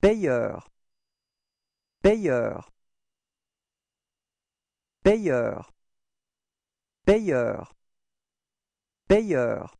payeur payeur payeur payeur payeur